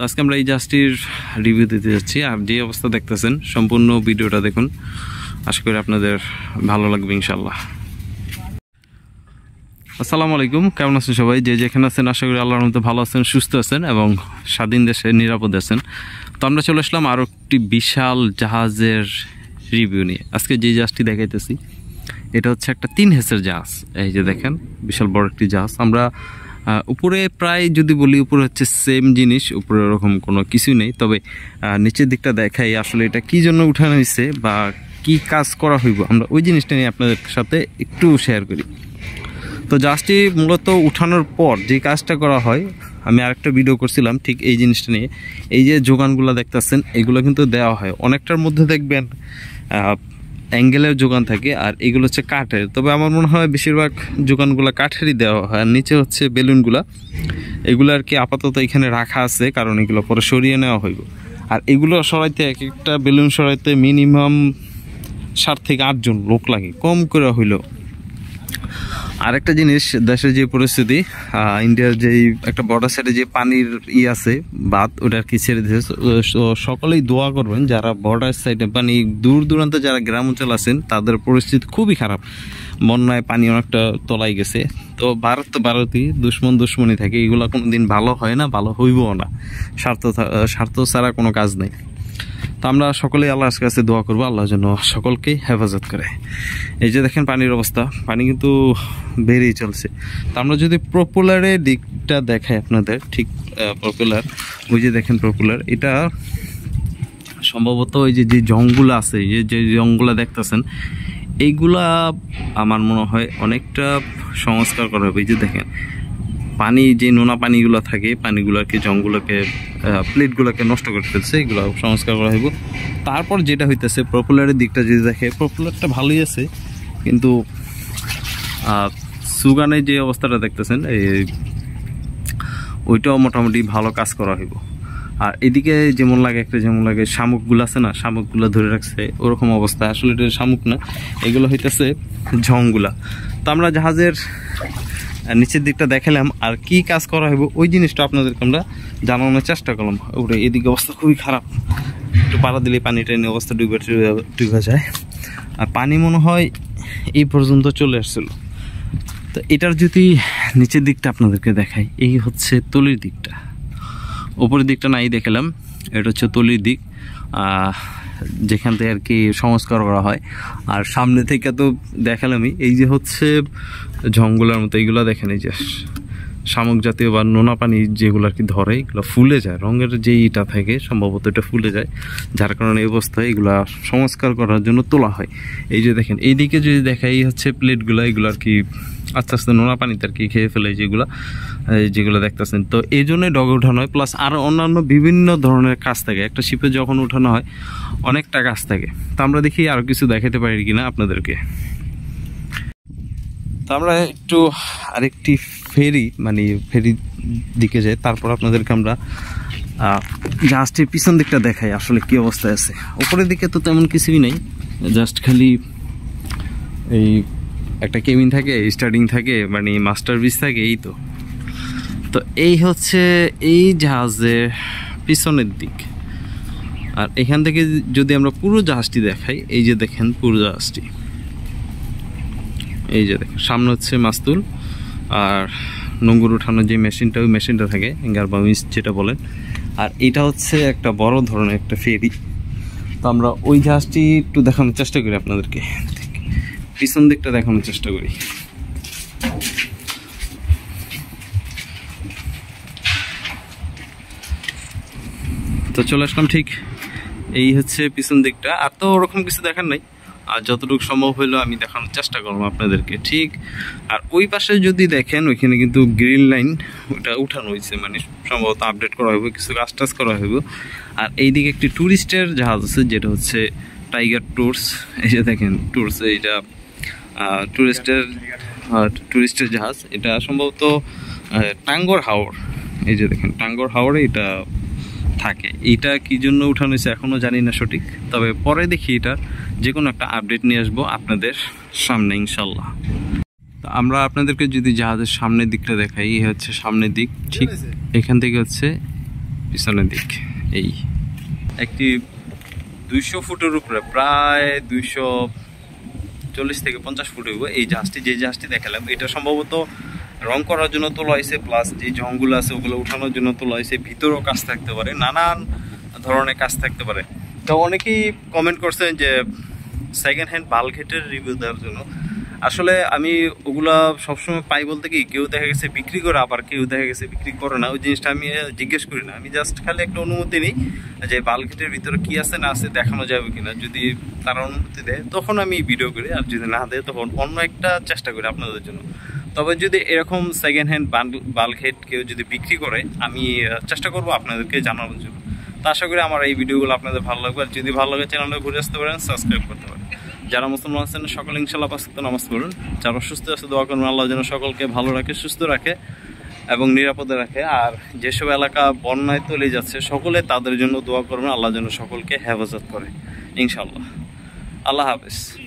তো আজকে আমরা এই জাহাজটির রিভিউ দিতে যাচ্ছি আর যে অবস্থা দেখতেছেন সম্পূর্ণ ভিডিওটা দেখুন আশা করি আপনাদের ভালো লাগবে ইনশাল্লাহ আসসালামু আলাইকুম কেমন আছেন সবাই যে যেখানে আছেন আশা করি আল্লাহর মতো ভালো আছেন সুস্থ আছেন এবং স্বাধীন দেশে নিরাপদে আছেন তো আমরা চলে আসলাম আরও একটি বিশাল জাহাজের রিভিউ নিয়ে আজকে যে জাহাজটি দেখাইতেছি এটা হচ্ছে একটা তিন হেসের জাহাজ এই যে দেখেন বিশাল বড় একটি জাহাজ আমরা উপরে প্রায় যদি বলি উপরে হচ্ছে সেম জিনিস উপরে ওরকম কোনো কিছু নেই তবে নিচের দিকটা দেখাই আসলে এটা কি জন্য উঠানো হয়েছে বা কি কাজ করা হইব আমরা ওই জিনিসটা নিয়ে আপনাদের সাথে একটু শেয়ার করি তো জাস্টি মূলত উঠানোর পর যে কাজটা করা হয় আমি আরেকটা ভিডিও করছিলাম ঠিক এই জিনিসটা নিয়ে এই যে যোগানগুলো দেখতেছেন এগুলো কিন্তু দেওয়া হয় অনেকটার মধ্যে দেখবেন অ্যাঙ্গেলের যোগান থাকে আর এগুলো হচ্ছে কাঠের তবে আমার মনে হয় বেশিরভাগ যোগানগুলো কাঠেরই দেওয়া হয় আর নিচে হচ্ছে বেলুনগুলা এগুলো আর কি আপাতত এখানে রাখা আছে কারণ এগুলো পরে সরিয়ে নেওয়া হইব আর এগুলো সরাইতে এক একটা বেলুন সরাইতে মিনিমাম সাত থেকে আটজন লোক লাগে কম করে হইলো আরেকটা জিনিস দেশের যে পরিস্থিতি ইন্ডিয়ার যেই একটা বর্ডার সাইডে যে পানির ই আছে বাদ ওটা কি ছেড়ে দিয়েছে সকলেই দোয়া করবেন যারা বর্ডার সাইডে পানি দূর দূরান্তে যারা গ্রাম অঞ্চল আছেন তাদের পরিস্থিতি খুবই খারাপ বন্যায় পানি অনেকটা তলাই গেছে তো ভারত তো ভারতই দুশ্মন দুশ্মনই থাকে এগুলো কোনো দিন ভালো হয় না ভালো হইবও না স্বার্থ স্বার্থ ছাড়া কোনো কাজ নেই তো আমরা সকলেই আল্লাহর কাছে দোয়া করবো আল্লাহর জন্য সকলকেই হেফাজত করে এই যে দেখেন পানির অবস্থা পানি কিন্তু বেড়েই চলছে তো আমরা যদি পপুলারের দিকটা দেখাই আপনাদের ঠিক পপুলার ওই যে দেখেন পপুলার এটা সম্ভবত ওই যে যে জঙ্গলা আছে যে যে জঙ্গলা দেখতেছেন এইগুলা আমার মনে হয় অনেকটা সংস্কার করা হবে এই যে দেখেন পানি যে নোনা পানিগুলো থাকে পানিগুলোকে জঙ্গলকে প্লেটগুলোকে নষ্ট করে ফেলছে এগুলো সংস্কার করা হইব তারপর যেটা হইতেছে পপুলারের দিকটা যদি দেখে পপুলারটা ভালোই আছে কিন্তু সুগানের যে অবস্থাটা দেখতেছেন এই ওইটাও মোটামুটি ভালো কাজ করা হইব আর এদিকে যেমন লাগে একটা যেমন লাগে শামুকগুলো আছে না শামুকগুলো ধরে রাখছে ওরকম অবস্থা আসলে এটা শামুক না এগুলো হইতেছে ঝংগুলা তো আমরা জাহাজের আর নিচের দিকটা দেখালাম আর কি কাজ করা হবে ওই জিনিসটা আপনাদেরকে আমরা জানানোর চেষ্টা করলাম ওটা এদিকে অবস্থা খুবই খারাপ একটু পাড়া দিলে পানি টানি অবস্থা ডুবে ডুবে যায় আর পানি মনে হয় এই পর্যন্ত চলে আসছিল তো এটার যদি নিচের দিকটা আপনাদেরকে দেখাই এই হচ্ছে তলির দিকটা ওপরের দিকটা নাই দেখালাম এটা হচ্ছে তলির দিক যেখান থেকে আর কি সংস্কার করা হয় আর সামনে থেকে তো দেখালামই এই যে হচ্ছে ঝঙ্গলার মতো এইগুলো দেখেন এই যে শামুক জাতীয় বা নোনা পানি যেগুলো আর কি ধরে এগুলো ফুলে যায় রঙের যে ইটা থাকে সম্ভবত এটা ফুলে যায় যার কারণে এই অবস্থায় এগুলা সংস্কার করার জন্য তোলা হয় এই যে দেখেন এইদিকে যদি দেখা এই হচ্ছে প্লেটগুলো এগুলো আর কি আস্তে আস্তে নোনা পানিতে আর কি খেয়ে ফেলে যেগুলো যেগুলো দেখতেছেন তো এই জন্যই ডগে উঠানো হয় প্লাস আরও অন্যান্য বিভিন্ন ধরনের কাজ থাকে একটা শিপে যখন উঠানো হয় অনেকটা কাজ থাকে তো আমরা দেখি আরও কিছু দেখাতে পারি কিনা আপনাদেরকে আমরা একটু আরেকটি ফেরি মানে ফেরির দিকে যাই তারপর আপনাদেরকে আমরা জাহাজটির পিছন দিকটা দেখাই আসলে কি অবস্থায় আছে উপরের দিকে তো তেমন কিছুই নেই জাস্ট খালি এই একটা কেবিন থাকে স্টার্টিং থাকে মানে মাস্টার বিচ থাকে এই তো তো এই হচ্ছে এই জাহাজের পিছনের দিক আর এখান থেকে যদি আমরা পুরো জাহাজটি দেখাই এই যে দেখেন পুরো জাহাজটি এই যে দেখেন সামনে হচ্ছে মাস্তুল আর নোংর উঠানোর যে মেশিনটা ওই মেশিনটা থাকে অ্যাঙ্গার বা উইস যেটা বলেন আর এটা হচ্ছে একটা বড় ধরনের একটা ফেরি তো আমরা ওই জাহাজটি একটু দেখানোর চেষ্টা করি আপনাদেরকে পিছন দিকটা দেখানোর চেষ্টা করি তো চলে আসলাম ঠিক এই হচ্ছে পিছন দিকটা আর তো ওরকম কিছু দেখার নাই আর যতটুকু সম্ভব হলো আমি দেখানোর চেষ্টা করবো আপনাদেরকে ঠিক আর ওই পাশে যদি দেখেন ওইখানে কিন্তু গ্রিন লাইন ওটা উঠানো হয়েছে মানে সম্ভবত আপডেট করা হইব কিছু কাজ টাজ করা হইব আর এইদিকে একটি ট্যুরিস্টের জাহাজ আছে যেটা হচ্ছে টাইগার ট্যুরস এই যে দেখেন ট্যুরস এইটা ট্যুরিস্টের ট্যুরিস্টের জাহাজ এটা সম্ভবত টাঙ্গর হাওড় এই যে দেখেন টাঙ্গর হাওড়ে এটা থাকে এটা কি জন্য উঠানো হয়েছে এখনও জানি না সঠিক তবে পরে দেখি এটা যে কোনো একটা আপডেট নিয়ে আসবো আপনাদের সামনে ইনশাল্লাহ আমরা আপনাদেরকে যদি জাহাজের সামনের দিকটা দেখাই এই হচ্ছে সামনের দিক ঠিক এখান থেকে হচ্ছে পিছনের দিক এই একটি দুইশো ফুটের উপরে প্রায় দুইশো চল্লিশ থেকে পঞ্চাশ ফুট হইব এই জাহাজটি যে জাহাজটি দেখালাম এটা সম্ভবত রং করার জন্য তোলা হয়েছে প্লাস যে জঙ্গল আছে ওগুলো উঠানোর জন্য তোলা হয়েছে ভিতরেও কাজ থাকতে পারে নানান ধরনের কাজ থাকতে পারে তো অনেকেই কমেন্ট করছেন যে সেকেন্ড হ্যান্ড বালঘেটের রিভিউ দেওয়ার জন্য আসলে আমি ওগুলা সবসময় পাই বলতে কি কেউ দেখা গেছে বিক্রি করে আবার কেউ দেখা গেছে বিক্রি করে না ওই জিনিসটা আমি জিজ্ঞেস করি না আমি জাস্ট খালি একটা অনুমতি নিই যে বালঘেটের ভিতরে কি আছে না আছে দেখানো যাবে কিনা যদি তারা অনুমতি দেয় তখন আমি ভিডিও করি আর যদি না দেয় তখন অন্য একটা চেষ্টা করি আপনাদের জন্য তবে যদি এরকম সেকেন্ড হ্যান্ড বাল্ক হেড কেউ যদি বিক্রি করে আমি চেষ্টা করব আপনাদেরকে জানানোর জন্য তো আশা করি আমার এই ভিডিওগুলো আপনাদের ভালো লাগবে আর যদি ভালো লাগে চ্যানেলটা ঘুরে আসতে পারেন সাবস্ক্রাইব করতে পারেন যারা মুসলমান আছেন সকলে ইনশাল্লাহ পাঁচক্ত নামাজ পড়ুন যারা সুস্থ আছে দোয়া করুন আল্লাহ যেন সকলকে ভালো রাখে সুস্থ রাখে এবং নিরাপদে রাখে আর যেসব এলাকা বন্যায় তলে যাচ্ছে সকলে তাদের জন্য দোয়া করবেন আল্লাহ যেন সকলকে হেফাজত করে ইনশাল্লাহ আল্লাহ হাফিজ